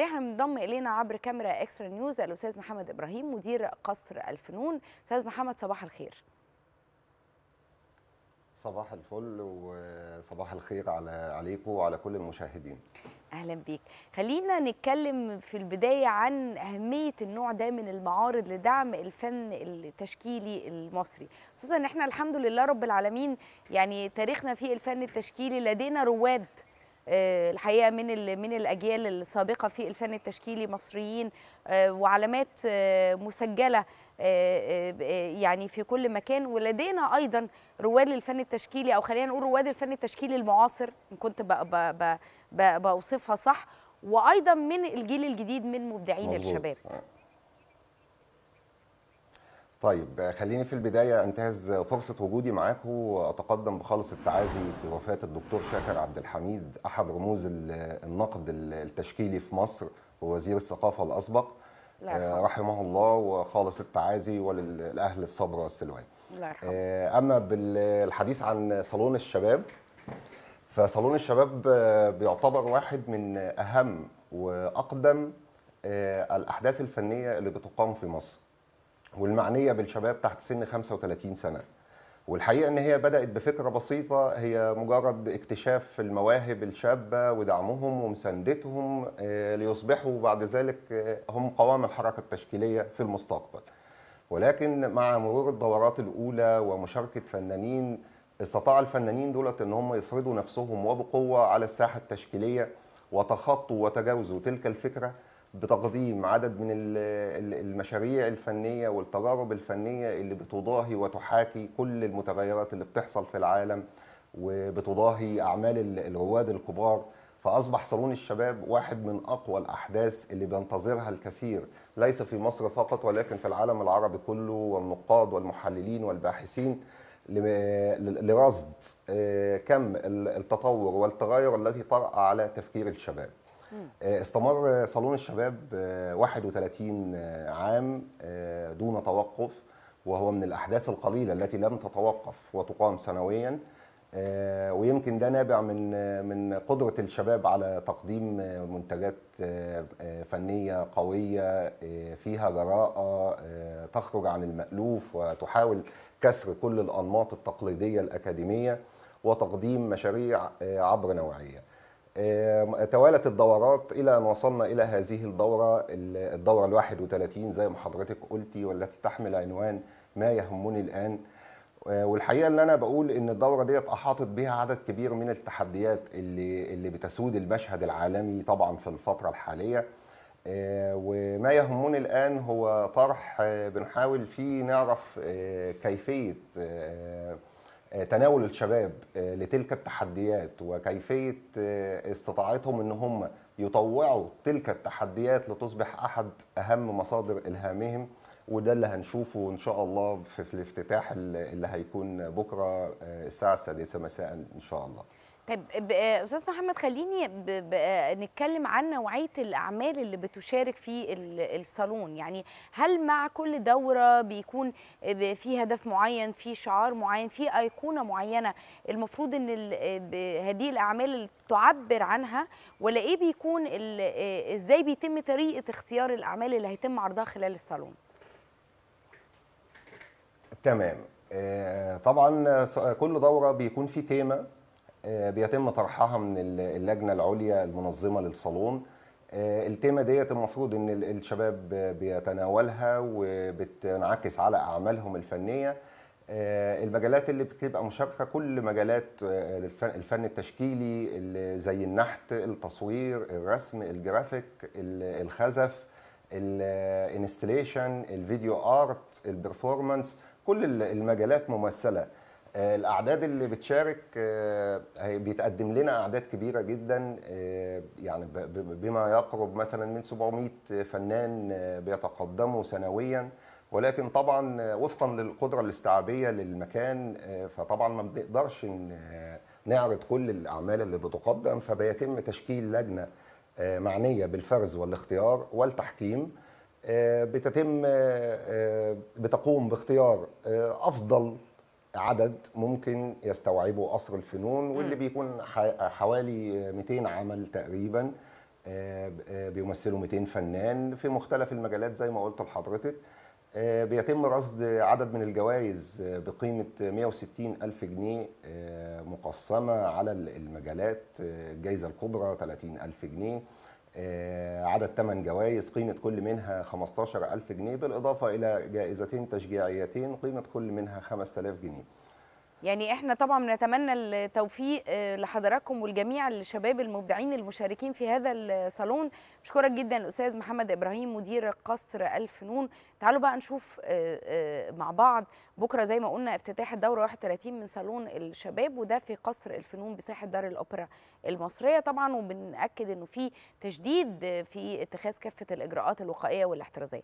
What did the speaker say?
احنا بنضم الينا عبر كاميرا اكسترا نيوز الاستاذ محمد ابراهيم مدير قصر الفنون استاذ محمد صباح الخير صباح الفل وصباح الخير على عليكم وعلى كل المشاهدين اهلا بيك خلينا نتكلم في البدايه عن اهميه النوع ده من المعارض لدعم الفن التشكيلي المصري خصوصا ان احنا الحمد لله رب العالمين يعني تاريخنا في الفن التشكيلي لدينا رواد آه، الحقيقه من من الاجيال السابقه في الفن التشكيلي مصريين آه، وعلامات آه، مسجله يعني في كل مكان ولدينا ايضا رواد الفن التشكيلي او خلينا نقول رواد الفن التشكيلي المعاصر ان كنت باوصفها صح وايضا من الجيل الجديد من مبدعين الشباب طيب خليني في البداية أنتهز فرصة وجودي معاكم وأتقدم بخالص التعازي في وفاة الدكتور شاكر عبد الحميد أحد رموز النقد التشكيلي في مصر ووزير الثقافة الأسبق آه، رحمه الله وخالص التعازي وللأهل الصبر والسلوان آه، أما بالحديث عن صالون الشباب فصالون الشباب آه، بيعتبر واحد من أهم وأقدم الأحداث الفنية اللي بتقام في مصر والمعنية بالشباب تحت سن 35 سنة والحقيقة إن هي بدأت بفكرة بسيطة هي مجرد اكتشاف المواهب الشابة ودعمهم ومساندتهم آه، ليصبحوا بعد ذلك آه، هم قوام الحركة التشكيلية في المستقبل ولكن مع مرور الدورات الأولى ومشاركة فنانين استطاع الفنانين دولت ان هم يفرضوا نفسهم وبقوه على الساحه التشكيليه وتخطوا وتجاوزوا تلك الفكره بتقديم عدد من المشاريع الفنيه والتجارب الفنيه اللي بتضاهي وتحاكي كل المتغيرات اللي بتحصل في العالم وبتضاهي اعمال الرواد الكبار فاصبح صالون الشباب واحد من اقوى الاحداث اللي بينتظرها الكثير ليس في مصر فقط ولكن في العالم العربي كله والنقاد والمحللين والباحثين لرصد آه، كم التطور والتغير الذي طرأ على تفكير الشباب آه، استمر صالون الشباب 31 آه، عام آه، دون توقف وهو من الأحداث القليلة التي لم تتوقف وتقام سنويا ويمكن ده نابع من من قدرة الشباب على تقديم منتجات فنية قوية فيها جراءة تخرج عن المألوف وتحاول كسر كل الأنماط التقليدية الأكاديمية وتقديم مشاريع عبر نوعيه توالت الدورات الى ان وصلنا الى هذه الدوره الدوره ال 31 زي ما حضرتك قلتي والتي تحمل عنوان ما يهمني الان آه، والحقيقه اللي انا بقول ان الدوره ديت احاطت بها عدد كبير من التحديات اللي اللي بتسود المشهد العالمي طبعا في الفتره الحاليه آه، وما يهمني الان هو طرح آه، بنحاول فيه نعرف كيفيه تناول الشباب آه، لتلك التحديات وكيفيه آه، استطاعتهم ان هم يطوعوا تلك التحديات لتصبح احد اهم مصادر الهامهم وده اللي هنشوفه ان شاء الله في الافتتاح اللي هيكون بكره آه، الساعه السادسه مساء ان شاء الله طيب استاذ محمد خليني نتكلم عن نوعيه الاعمال اللي بتشارك في الصالون يعني هل مع كل دوره بيكون في هدف معين في شعار معين في ايقونه معينه المفروض ان هذه الاعمال اللي تعبر عنها ولا ايه بيكون ازاي بيتم طريقه اختيار الاعمال اللي هيتم عرضها خلال الصالون تمام آه، طبعا كل دوره بيكون في تيمه آه، بيتم طرحها من اللجنه العليا المنظمه للصالون آه، التيمة ديت المفروض ان الشباب بيتناولها وبتنعكس على اعمالهم الفنيه آه، المجالات اللي بتبقى مشاركه كل مجالات الفن التشكيلي زي النحت التصوير الرسم الجرافيك الخزف الانستليشن الفيديو ارت البرفورمانس كل المجالات ممثله الاعداد اللي بتشارك آه، بيتقدم لنا اعداد كبيره جدا آه، يعني بما يقرب مثلا من 700 فنان آه، بيتقدموا سنويا ولكن طبعا وفقا للقدره الاستيعابيه للمكان فطبعا ما بنقدرش نعرض كل الاعمال اللي بتقدم فبيتم تشكيل لجنه معنيه بالفرز والاختيار والتحكيم بتتم بتقوم باختيار افضل عدد ممكن يستوعبه قصر الفنون واللي بيكون حوالي 200 عمل تقريبا آه، آه، بيمثلوا 200 فنان في مختلف المجالات زي ما قلت لحضرتك آه، بيتم رصد عدد من الجوائز بقيمة 160 ألف جنيه مقسمة على المجالات الجائزة الكبرى 30 ألف جنيه آه، عدد 8 جوائز قيمة كل منها 15000 جنيه بالإضافة إلى جائزتين تشجيعيتين قيمة كل منها 5000 جنيه يعني احنا طبعا نتمنى التوفيق آه، لحضراتكم والجميع الشباب المبدعين المشاركين في هذا الصالون بشكرك جدا الاستاذ محمد ابراهيم مدير قصر الفنون تعالوا بقى نشوف آه، آه، مع بعض بكره زي ما قلنا افتتاح الدوره 31 من صالون الشباب وده في قصر الفنون بساحه دار الاوبرا المصريه طبعا وبناكد انه في تشديد في اتخاذ كافه الاجراءات الوقائيه والاحترازيه